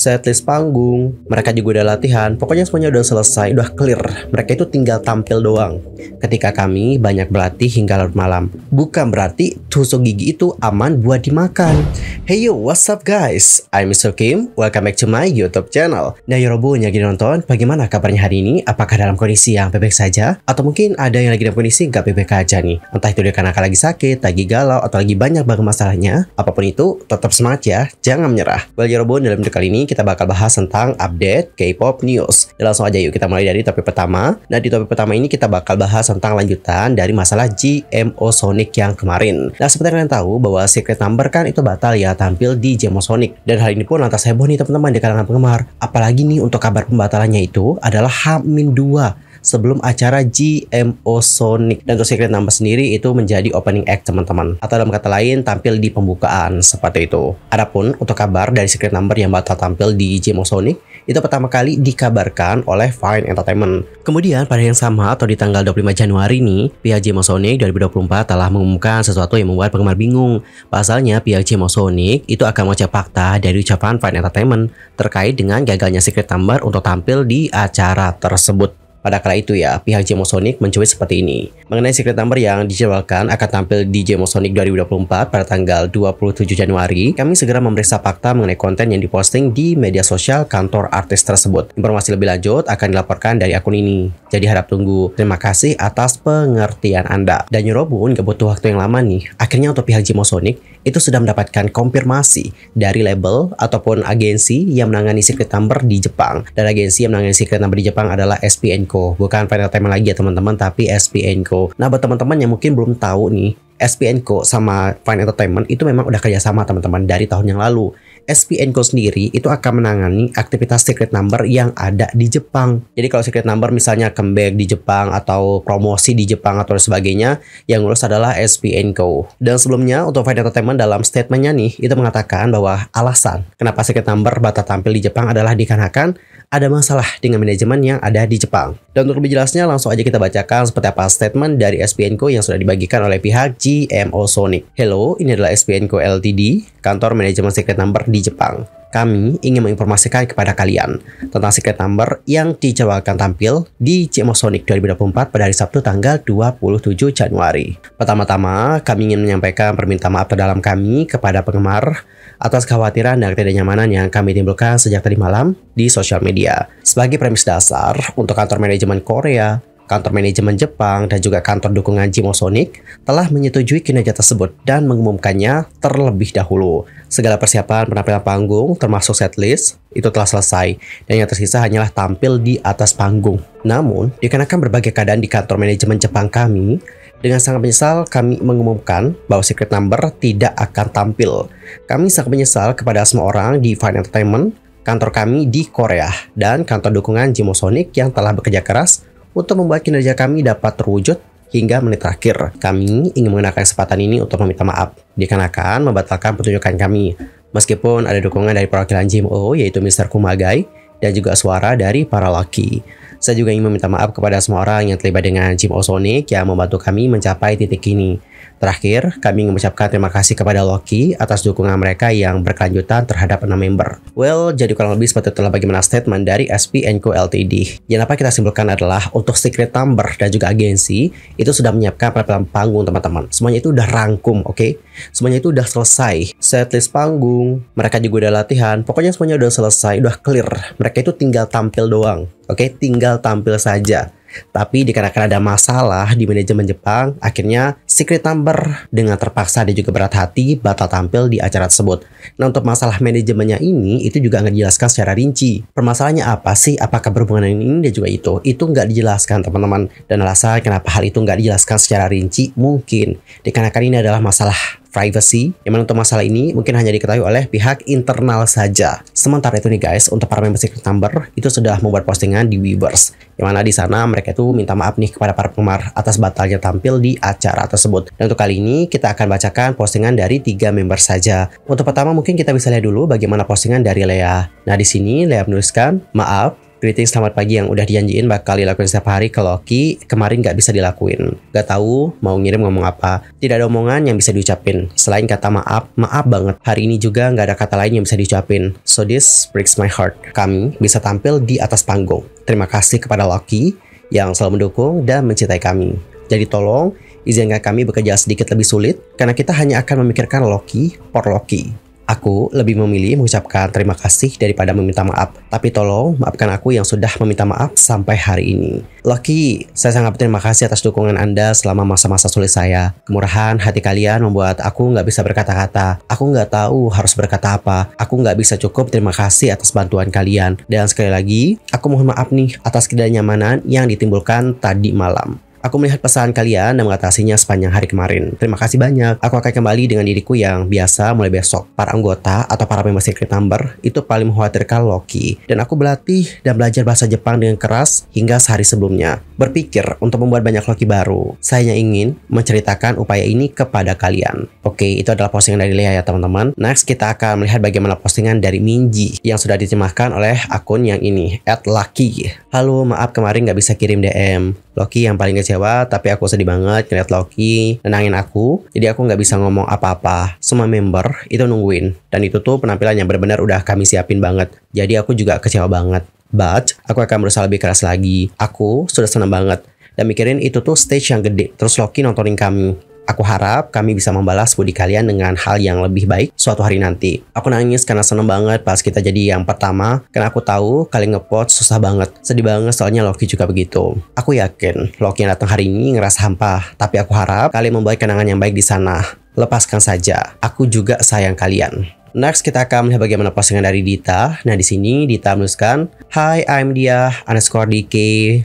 setlist panggung, mereka juga udah latihan, pokoknya semuanya udah selesai, udah clear. Mereka itu tinggal tampil doang. Ketika kami banyak berlatih hingga larut malam. Bukan berarti tusuk gigi itu aman buat dimakan. Hey yo, what's up guys? I'm Mr. Kim, welcome back to my YouTube channel. Nah Yorobo yang lagi nonton, bagaimana kabarnya hari ini? Apakah dalam kondisi yang bebek saja? Atau mungkin ada yang lagi dalam kondisi nggak baik aja nih? Entah itu dia karena lagi sakit, lagi galau, atau lagi banyak banget masalahnya. Apapun itu, tetap semangat ya, jangan menyerah. Well Yorobo dalam video kali ini kita bakal bahas tentang update K-pop news. Ya, langsung aja yuk kita mulai dari topik pertama. Nah, di topik pertama ini kita bakal bahas tentang lanjutan dari masalah GMO Sonic yang kemarin. Nah, seperti kalian tahu bahwa Secret Number kan itu batal ya tampil di GMO Sonic. Dan hal ini pun lantas heboh nih teman-teman di kalangan penggemar. Apalagi nih untuk kabar pembatalannya itu adalah Hamin 2 sebelum acara GMO Sonic. Dan Ghost Secret Number sendiri itu menjadi opening act teman-teman. Atau dalam kata lain tampil di pembukaan seperti itu. Adapun untuk kabar dari Secret Number yang bakal tampil di GMO Sonic itu pertama kali dikabarkan oleh Fine Entertainment. Kemudian pada yang sama atau di tanggal 25 Januari ini, pihak GMO Sonic 2024 telah mengumumkan sesuatu yang membuat penggemar bingung. Pasalnya pihak GMO Sonic itu akan mengecek fakta dari ucapan Fine Entertainment terkait dengan gagalnya Secret Number untuk tampil di acara tersebut. Pada kala itu ya, pihak Gemosonic mencuit seperti ini. Mengenai secret number yang dijadwalkan akan tampil di Gemosonic 2024 pada tanggal 27 Januari, kami segera memeriksa fakta mengenai konten yang diposting di media sosial kantor artis tersebut. Informasi lebih lanjut akan dilaporkan dari akun ini. Jadi harap tunggu. Terima kasih atas pengertian Anda. Dan Yorobun gak butuh waktu yang lama nih. Akhirnya untuk pihak Gemosonic itu sudah mendapatkan konfirmasi dari label ataupun agensi yang menangani secret number di Jepang. Dan agensi yang menangani secret number di Jepang adalah SPN Co. Bukan Final Time lagi ya teman-teman, tapi SPN Co. Nah, buat teman-teman yang mungkin belum tahu nih, SPN Co sama Fine Entertainment itu memang udah kerjasama teman-teman dari tahun yang lalu spn Co sendiri itu akan menangani aktivitas secret number yang ada di Jepang. Jadi kalau secret number misalnya comeback di Jepang atau promosi di Jepang atau sebagainya, yang ngurus adalah spn Co. Dan sebelumnya untuk Fine Entertainment dalam statementnya nih itu mengatakan bahwa alasan kenapa secret number batal tampil di Jepang adalah dikarenakan ada masalah dengan manajemen yang ada di Jepang. Dan untuk lebih jelasnya langsung aja kita bacakan seperti apa statement dari SPN Co yang sudah dibagikan oleh pihak GMO Sonic. Hello, ini adalah SPN Co LTD, kantor manajemen secret number di Jepang. Kami ingin menginformasikan kepada kalian tentang secret number yang dijawabkan tampil di CMO Sonic 2024 pada hari Sabtu tanggal 27 Januari. Pertama-tama, kami ingin menyampaikan permintaan maaf terdalam kami kepada penggemar atas kekhawatiran dan ketidaknyamanan yang kami timbulkan sejak tadi malam di sosial media. Sebagai premis dasar, untuk kantor manajemen Korea, kantor manajemen Jepang, dan juga kantor dukungan Jimosonic telah menyetujui kinerja tersebut dan mengumumkannya terlebih dahulu. Segala persiapan penampilan panggung, termasuk setlist, itu telah selesai, dan yang tersisa hanyalah tampil di atas panggung. Namun, dikarenakan berbagai keadaan di kantor manajemen Jepang kami, dengan sangat menyesal kami mengumumkan bahwa Secret Number tidak akan tampil. Kami sangat menyesal kepada semua orang di Fine Entertainment, kantor kami di Korea, dan kantor dukungan Jimosonic yang telah bekerja keras untuk membuat kinerja kami dapat terwujud hingga menit terakhir. Kami ingin menggunakan kesempatan ini untuk meminta maaf dikarenakan membatalkan pertunjukan kami. Meskipun ada dukungan dari perwakilan JMO yaitu Mr. Kumagai dan juga suara dari para laki. Saya juga ingin meminta maaf kepada semua orang yang terlibat dengan Jim Osonic yang membantu kami mencapai titik ini. Terakhir, kami mengucapkan terima kasih kepada Loki atas dukungan mereka yang berkelanjutan terhadap 6 member. Well, jadi kurang lebih seperti itulah bagaimana statement dari SPNQ LTD. Yang apa kita simpulkan adalah untuk secret number dan juga agensi itu sudah menyiapkan perpelan panggung teman-teman. Semuanya itu udah rangkum, oke? Okay? Semuanya itu udah selesai. Set list panggung, mereka juga udah latihan, pokoknya semuanya udah selesai, udah clear. Mereka itu tinggal tampil doang. Oke, okay, tinggal tampil saja. Tapi dikarenakan ada masalah di manajemen Jepang, akhirnya Secret Number dengan terpaksa dia juga berat hati batal tampil di acara tersebut. Nah untuk masalah manajemennya ini, itu juga nggak dijelaskan secara rinci. Permasalahannya apa sih? Apakah berhubungan ini dan juga itu? Itu nggak dijelaskan teman-teman. Dan alasan kenapa hal itu nggak dijelaskan secara rinci mungkin dikarenakan ini adalah masalah privacy yang mana untuk masalah ini mungkin hanya diketahui oleh pihak internal saja. Sementara itu nih guys, untuk para member secret number itu sudah membuat postingan di Weverse yang mana di sana mereka itu minta maaf nih kepada para penggemar atas batalnya tampil di acara tersebut. Dan untuk kali ini kita akan bacakan postingan dari tiga member saja. Untuk pertama mungkin kita bisa lihat dulu bagaimana postingan dari Lea. Nah di sini Lea menuliskan, maaf greeting selamat pagi yang udah dijanjiin bakal dilakuin setiap hari ke Loki kemarin nggak bisa dilakuin nggak tahu mau ngirim ngomong apa tidak ada omongan yang bisa diucapin selain kata maaf maaf banget hari ini juga nggak ada kata lain yang bisa diucapin so this breaks my heart kami bisa tampil di atas panggung terima kasih kepada Loki yang selalu mendukung dan mencintai kami jadi tolong izinkan kami bekerja sedikit lebih sulit karena kita hanya akan memikirkan Loki por Loki Aku lebih memilih mengucapkan terima kasih daripada meminta maaf. Tapi tolong maafkan aku yang sudah meminta maaf sampai hari ini. Lucky, saya sangat berterima kasih atas dukungan Anda selama masa-masa sulit saya. Kemurahan hati kalian membuat aku nggak bisa berkata-kata. Aku nggak tahu harus berkata apa. Aku nggak bisa cukup terima kasih atas bantuan kalian. Dan sekali lagi, aku mohon maaf nih atas ketidaknyamanan yang ditimbulkan tadi malam. Aku melihat pesan kalian dan mengatasinya sepanjang hari kemarin. Terima kasih banyak. Aku akan kembali dengan diriku yang biasa mulai besok. Para anggota atau para member secret number itu paling mengkhawatirkan Loki. Dan aku berlatih dan belajar bahasa Jepang dengan keras hingga sehari sebelumnya. Berpikir untuk membuat banyak Loki baru. Saya hanya ingin menceritakan upaya ini kepada kalian. Oke, itu adalah postingan dari Lea ya teman-teman. Next kita akan melihat bagaimana postingan dari Minji yang sudah diterjemahkan oleh akun yang ini, At @lucky. Halo, maaf kemarin nggak bisa kirim DM. Loki yang paling kecil kecewa tapi aku sedih banget ngeliat Loki nenangin aku jadi aku nggak bisa ngomong apa-apa semua member itu nungguin dan itu tuh penampilan yang benar-benar udah kami siapin banget jadi aku juga kecewa banget but aku akan berusaha lebih keras lagi aku sudah senang banget dan mikirin itu tuh stage yang gede terus Loki nontonin kami Aku harap kami bisa membalas budi kalian dengan hal yang lebih baik suatu hari nanti. Aku nangis karena seneng banget pas kita jadi yang pertama, karena aku tahu kalian ngepot susah banget. Sedih banget soalnya Loki juga begitu. Aku yakin Loki yang datang hari ini ngerasa hampa, tapi aku harap kalian membuat kenangan yang baik di sana. Lepaskan saja, aku juga sayang kalian. Next kita akan melihat bagaimana postingan dari Dita. Nah di sini Dita menuliskan, Hi, I'm Dia, underscore DK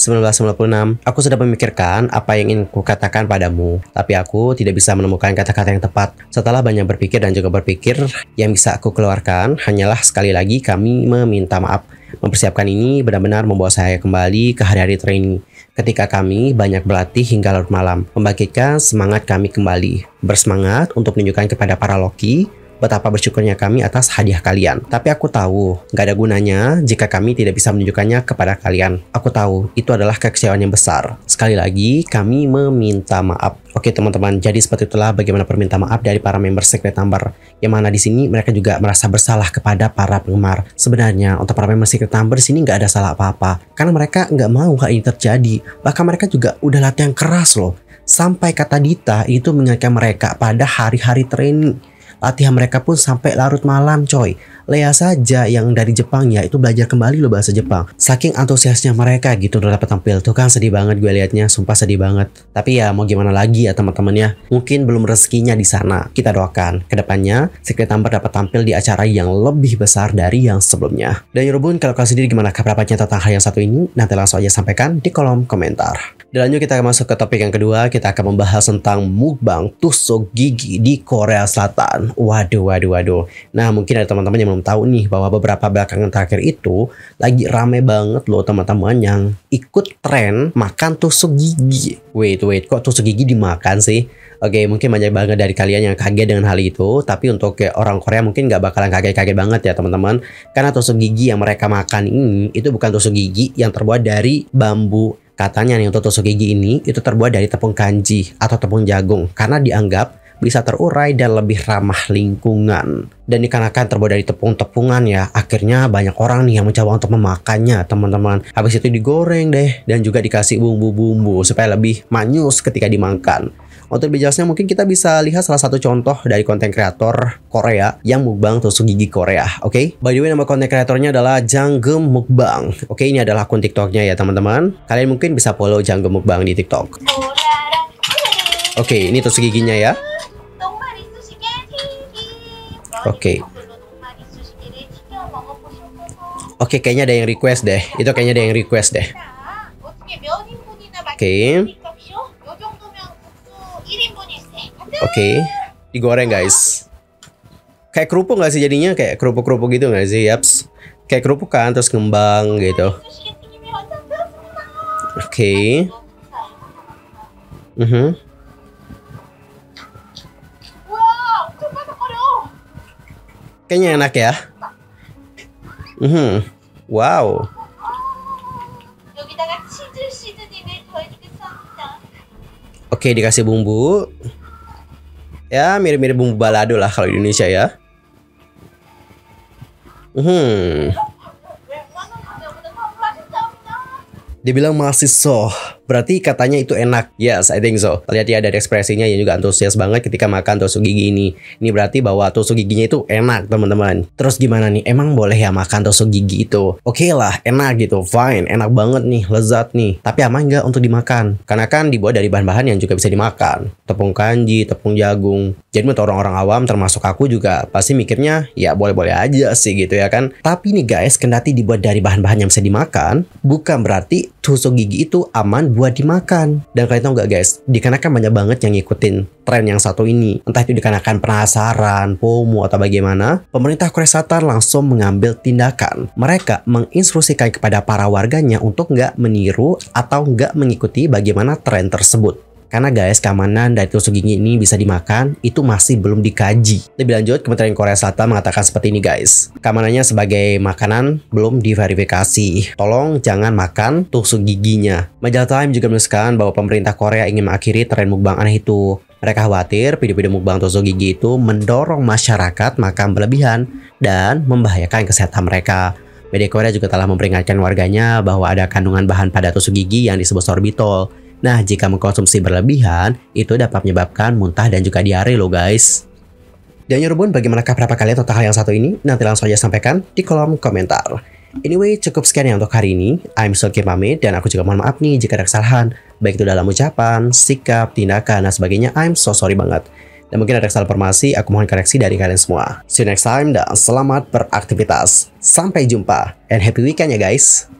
1996. Aku sudah memikirkan apa yang ingin ku katakan padamu, tapi aku tidak bisa menemukan kata-kata yang tepat. Setelah banyak berpikir dan juga berpikir, yang bisa aku keluarkan hanyalah sekali lagi kami meminta maaf. Mempersiapkan ini benar-benar membawa saya kembali ke hari-hari training ketika kami banyak berlatih hingga larut malam, membangkitkan semangat kami kembali. Bersemangat untuk menunjukkan kepada para Loki betapa bersyukurnya kami atas hadiah kalian. Tapi aku tahu, gak ada gunanya jika kami tidak bisa menunjukkannya kepada kalian. Aku tahu, itu adalah kekecewaan yang besar. Sekali lagi, kami meminta maaf. Oke teman-teman, jadi seperti itulah bagaimana permintaan maaf dari para member Secret Number. Yang mana di sini mereka juga merasa bersalah kepada para penggemar. Sebenarnya untuk para member Secret Number di sini nggak ada salah apa-apa. Karena mereka nggak mau hal ini terjadi. Bahkan mereka juga udah latihan keras loh. Sampai kata Dita itu mengingatkan mereka pada hari-hari training Latihan mereka pun sampai larut malam coy. Lea saja yang dari Jepang ya itu belajar kembali loh bahasa Jepang. Saking antusiasnya mereka gitu udah dapat tampil tuh kan sedih banget gue liatnya, sumpah sedih banget. Tapi ya mau gimana lagi ya teman-teman ya, mungkin belum rezekinya di sana. Kita doakan kedepannya Secret Number dapat tampil di acara yang lebih besar dari yang sebelumnya. Dan Yorubun kalau kalian sendiri gimana pendapatnya tentang hal yang satu ini? Nanti langsung aja sampaikan di kolom komentar. Dan lanjut kita akan masuk ke topik yang kedua, kita akan membahas tentang mukbang tusuk gigi di Korea Selatan. Waduh, waduh, waduh. Nah mungkin ada teman-teman yang belum teman-teman tahu nih bahwa beberapa belakangan terakhir itu lagi rame banget loh teman-teman yang ikut tren makan tusuk gigi. Wait, wait, kok tusuk gigi dimakan sih? Oke, okay, mungkin banyak banget dari kalian yang kaget dengan hal itu, tapi untuk kayak orang Korea mungkin nggak bakalan kaget-kaget banget ya teman-teman, karena tusuk gigi yang mereka makan ini itu bukan tusuk gigi yang terbuat dari bambu Katanya nih untuk tusuk gigi ini itu terbuat dari tepung kanji atau tepung jagung karena dianggap bisa terurai dan lebih ramah lingkungan. Dan dikarenakan terbuat dari tepung-tepungan ya, akhirnya banyak orang nih yang mencoba untuk memakannya teman-teman. Habis itu digoreng deh dan juga dikasih bumbu-bumbu supaya lebih manis ketika dimakan. Untuk lebih jelasnya mungkin kita bisa lihat salah satu contoh dari konten kreator Korea yang mukbang tusuk gigi Korea, oke? Okay? By the way nama konten kreatornya adalah Janggem Mukbang. Oke, okay, ini adalah akun TikToknya ya teman-teman. Kalian mungkin bisa follow Janggem Mukbang di TikTok. Oke, okay, ini tusuk giginya ya. Oke. Okay. Oke, okay, kayaknya ada yang request deh. Itu kayaknya ada yang request deh. Oke. Okay. Oke. Okay. Digoreng, guys. Kayak kerupuk nggak sih jadinya? Kayak kerupuk-kerupuk gitu nggak sih? Yaps. Kayak kerupuk kan, terus ngembang gitu. Oke. Okay. Uh -huh. Kayaknya enak ya. Hmm. Wow. Oke, dikasih bumbu. Ya, mirip-mirip bumbu balado lah kalau di Indonesia ya. Hmm. Dibilang masih soh berarti katanya itu enak. Yes, I think so. Lihat ya dari ekspresinya ya juga antusias banget ketika makan tusuk gigi ini. Ini berarti bahwa tusuk giginya itu enak, teman-teman. Terus gimana nih? Emang boleh ya makan tusuk gigi itu? Oke okay lah, enak gitu. Fine, enak banget nih, lezat nih. Tapi aman nggak untuk dimakan? Karena kan dibuat dari bahan-bahan yang juga bisa dimakan. Tepung kanji, tepung jagung. Jadi menurut orang-orang awam termasuk aku juga pasti mikirnya ya boleh-boleh aja sih gitu ya kan. Tapi nih guys, kendati dibuat dari bahan-bahan yang bisa dimakan, bukan berarti tusuk gigi itu aman buat dimakan. Dan kalian tau nggak guys, dikarenakan banyak banget yang ngikutin tren yang satu ini. Entah itu dikarenakan penasaran, FOMO atau bagaimana, pemerintah Korea Selatan langsung mengambil tindakan. Mereka menginstruksikan kepada para warganya untuk nggak meniru atau nggak mengikuti bagaimana tren tersebut. Karena guys, keamanan dari tusuk gigi ini bisa dimakan itu masih belum dikaji. Lebih lanjut, Kementerian Korea Selatan mengatakan seperti ini guys. Keamanannya sebagai makanan belum diverifikasi. Tolong jangan makan tusuk giginya. Majalah Time juga menuliskan bahwa pemerintah Korea ingin mengakhiri tren mukbang aneh itu. Mereka khawatir video-video mukbang tusuk gigi itu mendorong masyarakat makan berlebihan dan membahayakan kesehatan mereka. Media Korea juga telah memperingatkan warganya bahwa ada kandungan bahan pada tusuk gigi yang disebut sorbitol Nah, jika mengkonsumsi berlebihan, itu dapat menyebabkan muntah dan juga diare loh guys. Dan Yorubun, bagaimanakah berapa kalian tentang hal yang satu ini? Nanti langsung aja sampaikan di kolom komentar. Anyway, cukup sekian ya untuk hari ini. I'm Sulki pamit dan aku juga mohon maaf nih jika ada kesalahan. Baik itu dalam ucapan, sikap, tindakan, dan sebagainya. I'm so sorry banget. Dan mungkin ada kesalahan informasi, aku mohon koreksi dari kalian semua. See you next time dan selamat beraktivitas. Sampai jumpa and happy weekend ya guys.